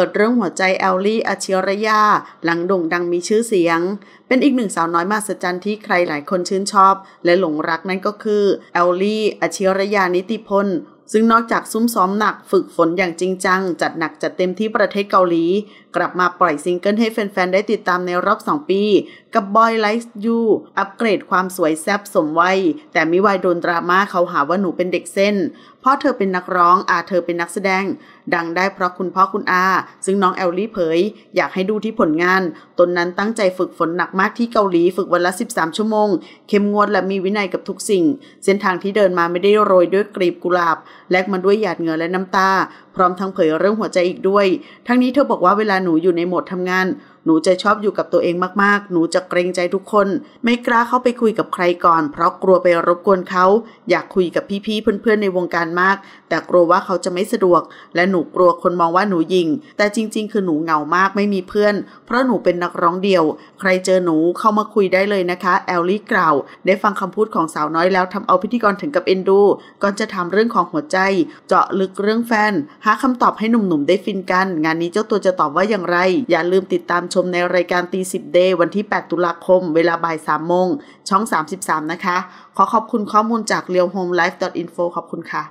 เปิดเรื่องหัวใจแอลลี่อาชิรยาหลังโด่งดังมีชื่อเสียง เป็นอีกหนึ่งสาวน้อยมาสจันที่ใครหลายคนชื่นชอบ และหลงรักนั่นก็คือแอลลี่อาชิรยานิติพล ซึ่งนอกจากซุ้มซ้อมหนักฝึกฝนอย่างจริงจัง จัดหนักจัดเต็มที่ประเทศเกาหลี กลับมาปล่อยซิงเกิลให้แฟนๆ ได้ติดตามในรอบ2ปีกับบอยไลท์ยูอัปเกรดความสวยแซบสมวัย แต่มิวายโดนดราม่าเขาหาว่าหนูเป็นเด็กเส้นเพราะเธอเป็นนักร้องอาเธอเป็นนักแสดง ดังได้เพราะคุณพ่อคุณอา ซึ่งน้องแอลลี่เผย อยากให้ดูที่ผลงาน ตนนั้นตั้งใจฝึกฝนหนักมากที่เกาหลีฝึกวันละ 13 ชั่วโมง เข้มงวดและมีวินัยกับทุกสิ่งเส้นทางที่เดินมาไม่ได้โรยด้วยกลีบกุหลาบ แลกมาด้วยหยาดเหงื่อและน้ำตา พร้อมทั้งเผยเรื่องหัวใจอีกด้วย ทั้งนี้เธอบอกว่าเวลาหนูอยู่ในโหมดทำงานหนูจะชอบอยู่กับตัวเองมากๆ หนูจะเกรงใจทุกคน ไม่กล้าเข้าไปคุยกับใครก่อนเพราะกลัวไปรบกวนเขา อยากคุยกับพี่ๆ เพื่อนๆ ในวงการมาก แต่กลัวว่าเขาจะไม่สะดวก และหนูกลัวคนมองว่าหนูยิง แต่จริงๆ คือหนูเหงามากไม่มีเพื่อน เพราะหนูเป็นนักร้องเดี่ยว ใครเจอหนูเข้ามาคุยได้เลยนะคะ แอลลี่กล่าว ได้ฟังคำพูดของสาวน้อยแล้วทำเอาพิธีกรถึงกับเอ็นดู ก่อนจะทำเรื่องของหัวใจ เจาะลึกเรื่องแฟน หาคำตอบให้หนุ่มๆ ได้ฟินกัน งานนี้เจ้าตัวจะตอบว่าอย่างไร อย่าลืมติดตามชม ใน ราย การตีสิบเดย์วันที่ 8 ตุลาคม เวลาบ่าย 3 โมง ช่อง 33 นะคะ ขอขอบคุณข้อมูลจาก realhomelifeinfo ขอบคุณค่ะ